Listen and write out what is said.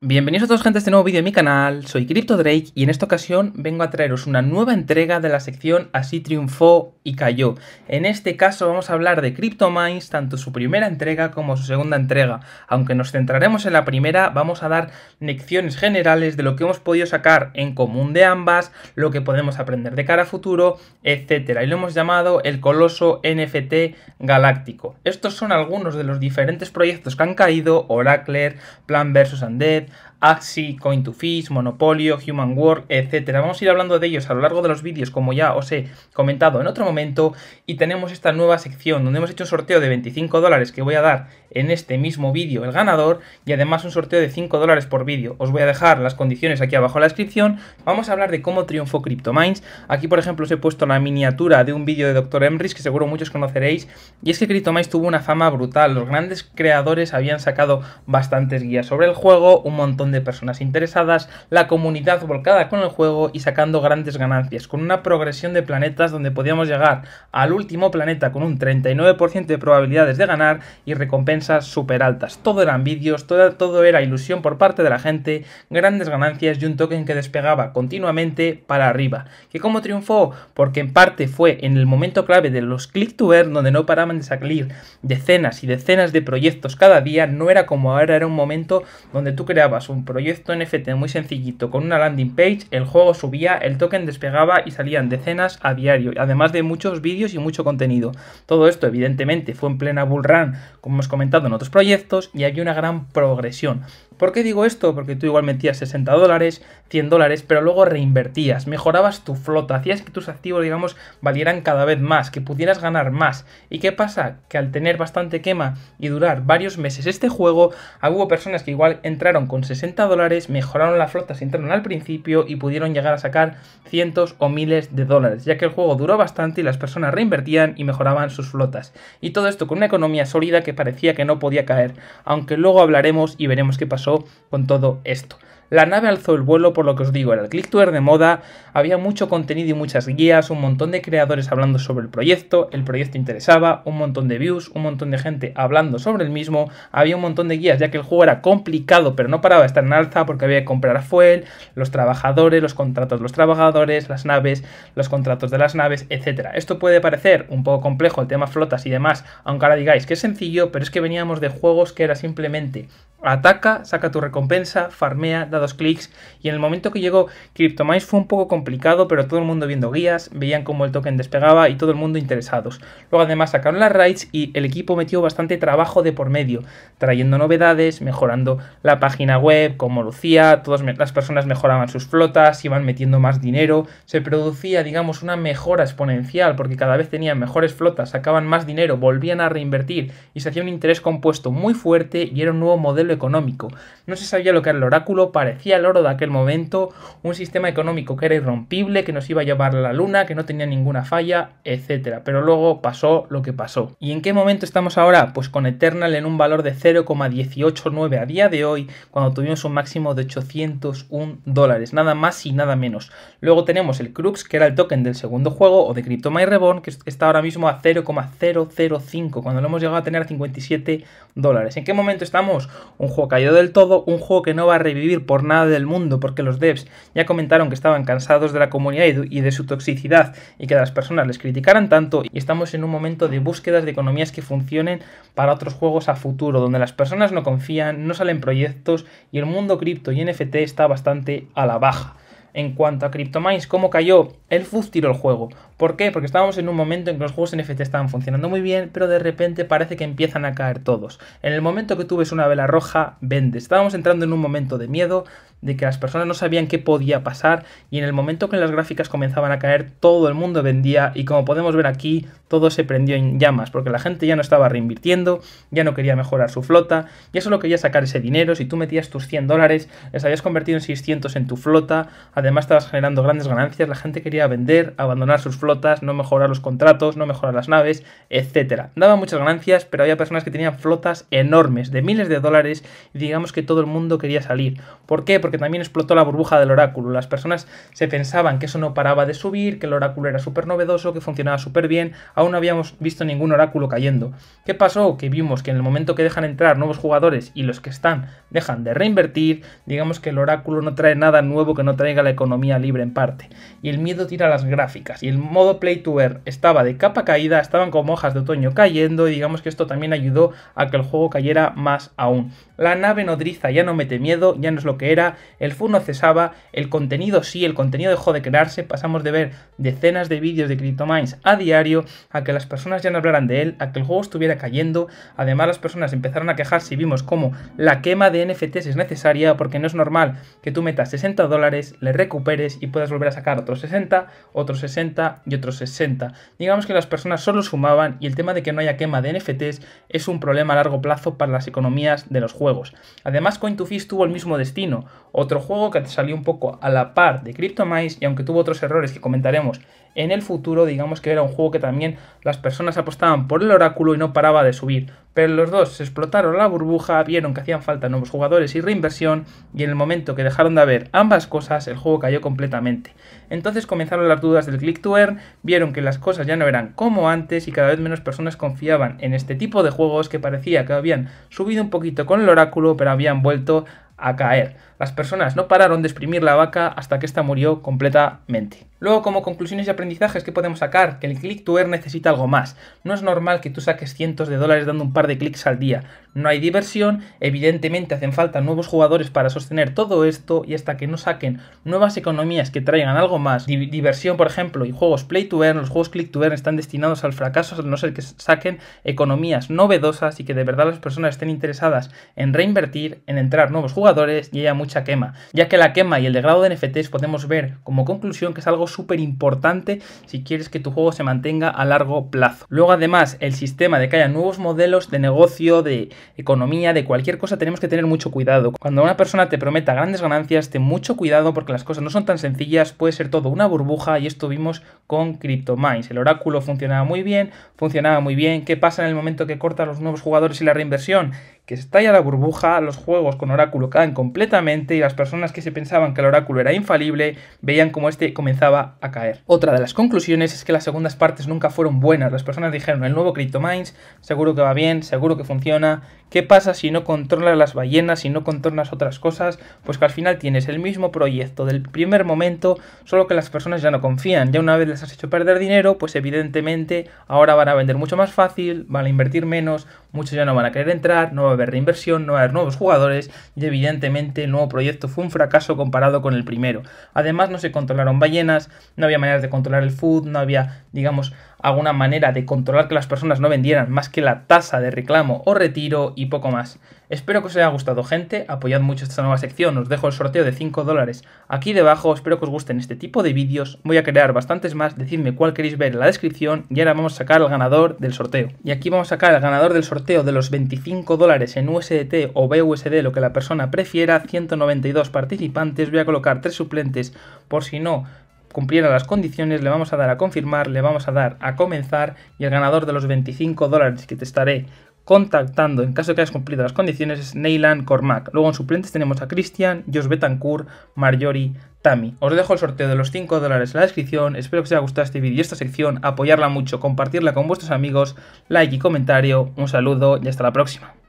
Bienvenidos a todos gente a este nuevo vídeo de mi canal, soy CryptoDrake y en esta ocasión vengo a traeros una nueva entrega de la sección Así triunfó y cayó. En este caso vamos a hablar de CryptoMines, tanto su primera entrega como su segunda entrega. Aunque nos centraremos en la primera, vamos a dar lecciones generales de lo que hemos podido sacar en común de ambas, lo que podemos aprender de cara a futuro, etc. Y lo hemos llamado el coloso NFT galáctico. Estos son algunos de los diferentes proyectos que han caído, Oracle, Plan vs. Undead, Axie, Coin2Fish, Monopolio, Human Work, etc. Vamos a ir hablando de ellos a lo largo de los vídeos, como ya os he comentado en otro momento. Y tenemos esta nueva sección donde hemos hecho un sorteo de 25 dólares que voy a dar en este mismo vídeo el ganador. Y además un sorteo de 5 dólares por vídeo. Os voy a dejar las condiciones aquí abajo en la descripción. Vamos a hablar de cómo triunfó CryptoMines. Aquí, por ejemplo, os he puesto la miniatura de un vídeo de Dr. Emrys que seguro muchos conoceréis. Y es que CryptoMines tuvo una fama brutal. Los grandes creadores habían sacado bastantes guías sobre el juego, un montón de personas interesadas, la comunidad volcada con el juego y sacando grandes ganancias, con una progresión de planetas donde podíamos llegar al último planeta con un 39% de probabilidades de ganar y recompensas súper altas. Todo eran vídeos, todo, era ilusión por parte de la gente, grandes ganancias y un token que despegaba continuamente para arriba. ¿Que como triunfó? Porque en parte fue en el momento clave de los click to earn donde no paraban de salir decenas y decenas de proyectos cada día, no era como ahora, era un momento donde tú creabas un proyecto NFT muy sencillito con una landing page, el juego subía, el token despegaba y salían decenas a diario, además de muchos vídeos y mucho contenido. Todo esto evidentemente fue en plena bull run, como hemos comentado en otros proyectos, y hay una gran progresión. ¿Por qué digo esto? Porque tú igual metías 60 dólares, 100 dólares, pero luego reinvertías, mejorabas tu flota, hacías que tus activos, digamos, valieran cada vez más, que pudieras ganar más. ¿Y qué pasa? Que al tener bastante quema y durar varios meses este juego, hubo personas que igual entraron con 60 dólares, mejoraron la flota se entraron al principio y pudieron llegar a sacar cientos o miles de dólares, ya que el juego duró bastante y las personas reinvertían y mejoraban sus flotas. Y todo esto con una economía sólida que parecía que no podía caer, aunque luego hablaremos y veremos qué pasó con todo esto. La nave alzó el vuelo, por lo que os digo, era el click tour de moda, había mucho contenido y muchas guías, un montón de creadores hablando sobre el proyecto, el proyecto interesaba, un montón de views, un montón de gente hablando sobre el mismo, había un montón de guías, ya que el juego era complicado, pero no paraba de estar en alza porque había que comprar fuel, los trabajadores, los contratos de los trabajadores, las naves, los contratos de las naves, etc. Esto puede parecer un poco complejo, el tema flotas y demás, aunque ahora digáis que es sencillo, pero es que veníamos de juegos que era simplemente Ataca, saca tu recompensa, farmea, da dos clics. Y en el momento que llegó CryptoMice fue un poco complicado, pero todo el mundo viendo guías, veían cómo el token despegaba y todo el mundo interesados. Luego además sacaron las raids y el equipo metió bastante trabajo de por medio, trayendo novedades, mejorando la página web, como lucía, todas las personas mejoraban sus flotas, iban metiendo más dinero, se producía, digamos, una mejora exponencial, porque cada vez tenían mejores flotas, sacaban más dinero, volvían a reinvertir y se hacía un interés compuesto muy fuerte y era un nuevo modelo económico. No se sabía lo que era el oráculo, parecía el oro de aquel momento, un sistema económico que era irrompible, que nos iba a llevar a la luna, que no tenía ninguna falla, etcétera, Pero luego pasó lo que pasó. ¿Y en qué momento estamos ahora? Pues con Eternal en un valor de 0,189 a día de hoy, cuando tuvimos un máximo de 801 dólares, nada más y nada menos. Luego tenemos el Crux, que era el token del segundo juego, o de my Reborn, que está ahora mismo a 0,005, cuando lo hemos llegado a tener a 57 dólares. ¿En qué momento estamos? un juego caído del todo, un juego que no va a revivir por nada del mundo, porque los devs ya comentaron que estaban cansados de la comunidad y de su toxicidad y que las personas les criticaran tanto, y estamos en un momento de búsquedas de economías que funcionen para otros juegos a futuro, donde las personas no confían, no salen proyectos y el mundo cripto y NFT está bastante a la baja en cuanto a CryptoMines, cómo cayó, el FUZ tiró el juego. ¿Por qué? Porque estábamos en un momento en que los juegos NFT estaban funcionando muy bien, pero de repente parece que empiezan a caer todos. En el momento que tuves una vela roja, vende. Estábamos entrando en un momento de miedo, de que las personas no sabían qué podía pasar y en el momento que las gráficas comenzaban a caer todo el mundo vendía y como podemos ver aquí todo se prendió en llamas porque la gente ya no estaba reinvirtiendo, ya no quería mejorar su flota, ya solo quería sacar ese dinero, si tú metías tus 100 dólares les habías convertido en 600 en tu flota, además estabas generando grandes ganancias, la gente quería vender, abandonar sus flotas, no mejorar los contratos, no mejorar las naves, etcétera. Daba muchas ganancias, pero había personas que tenían flotas enormes de miles de dólares y digamos que todo el mundo quería salir. ¿Por qué? porque también explotó la burbuja del oráculo. Las personas se pensaban que eso no paraba de subir, que el oráculo era súper novedoso, que funcionaba súper bien, aún no habíamos visto ningún oráculo cayendo. ¿Qué pasó? Que vimos que en el momento que dejan entrar nuevos jugadores y los que están dejan de reinvertir, digamos que el oráculo no trae nada nuevo que no traiga la economía libre en parte. Y el miedo tira las gráficas, y el modo play to earn estaba de capa caída, estaban como hojas de otoño cayendo, y digamos que esto también ayudó a que el juego cayera más aún. La nave nodriza ya no mete miedo, ya no es lo que era, el fútbol no cesaba, el contenido sí, el contenido dejó de crearse, pasamos de ver decenas de vídeos de CryptoMines a diario, a que las personas ya no hablaran de él, a que el juego estuviera cayendo, además las personas empezaron a quejarse y vimos cómo la quema de NFTs es necesaria porque no es normal que tú metas 60 dólares, le recuperes y puedas volver a sacar otros 60, otros 60 y otros 60. Digamos que las personas solo sumaban y el tema de que no haya quema de NFTs es un problema a largo plazo para las economías de los juegos. Además, coin 2 fish tuvo el mismo destino. Otro juego que salió un poco a la par de Cryptomice y aunque tuvo otros errores que comentaremos en el futuro, digamos que era un juego que también las personas apostaban por el oráculo y no paraba de subir. Pero los dos se explotaron la burbuja, vieron que hacían falta nuevos jugadores y reinversión y en el momento que dejaron de haber ambas cosas el juego cayó completamente. Entonces comenzaron las dudas del click to earn, vieron que las cosas ya no eran como antes y cada vez menos personas confiaban en este tipo de juegos que parecía que habían subido un poquito con el oráculo pero habían vuelto a caer. Las personas no pararon de exprimir la vaca hasta que ésta murió completamente. Luego, como conclusiones y aprendizajes que podemos sacar, que el click to earn necesita algo más. No es normal que tú saques cientos de dólares dando un par de clics al día. No hay diversión, evidentemente hacen falta nuevos jugadores para sostener todo esto y hasta que no saquen nuevas economías que traigan algo más, diversión por ejemplo y juegos play to earn, los juegos click to earn están destinados al fracaso a no ser que saquen economías novedosas y que de verdad las personas estén interesadas en reinvertir, en entrar nuevos jugadores y haya mucha quema. Ya que la quema y el degrado de NFTs podemos ver como conclusión que es algo súper importante si quieres que tu juego se mantenga a largo plazo. Luego además el sistema de que haya nuevos modelos de negocio, de economía, de cualquier cosa, tenemos que tener mucho cuidado. Cuando una persona te prometa grandes ganancias, ten mucho cuidado porque las cosas no son tan sencillas, puede ser todo una burbuja y esto vimos con CryptoMines. El oráculo funcionaba muy bien, funcionaba muy bien. ¿Qué pasa en el momento que cortas los nuevos jugadores y la reinversión? que estalla la burbuja, los juegos con oráculo caen completamente y las personas que se pensaban que el oráculo era infalible veían como este comenzaba a caer. Otra de las conclusiones es que las segundas partes nunca fueron buenas. Las personas dijeron, el nuevo CryptoMines seguro que va bien, seguro que funciona. ¿Qué pasa si no controlas las ballenas, si no controlas otras cosas? Pues que al final tienes el mismo proyecto del primer momento, solo que las personas ya no confían. Ya una vez les has hecho perder dinero, pues evidentemente ahora van a vender mucho más fácil, van a invertir menos, muchos ya no van a querer entrar, no va a haber reinversión, no va a haber nuevos jugadores y evidentemente el nuevo proyecto fue un fracaso comparado con el primero. Además no se controlaron ballenas, no había maneras de controlar el food, no había, digamos, alguna manera de controlar que las personas no vendieran más que la tasa de reclamo o retiro y poco más. Espero que os haya gustado gente, apoyad mucho esta nueva sección, os dejo el sorteo de 5 dólares aquí debajo, espero que os gusten este tipo de vídeos, voy a crear bastantes más, decidme cuál queréis ver en la descripción y ahora vamos a sacar al ganador del sorteo. Y aquí vamos a sacar al ganador del sorteo de los 25 dólares en USDT o BUSD, lo que la persona prefiera, 192 participantes, voy a colocar 3 suplentes por si no cumpliera las condiciones, le vamos a dar a confirmar, le vamos a dar a comenzar y el ganador de los 25 dólares que te estaré contactando en caso de que hayas cumplido las condiciones es Neyland Cormac. Luego en suplentes tenemos a Christian, Josh Betancourt, Marjorie Tami. Os dejo el sorteo de los 5 dólares en la descripción. Espero que os haya gustado este vídeo y esta sección. Apoyarla mucho, compartirla con vuestros amigos, like y comentario. Un saludo y hasta la próxima.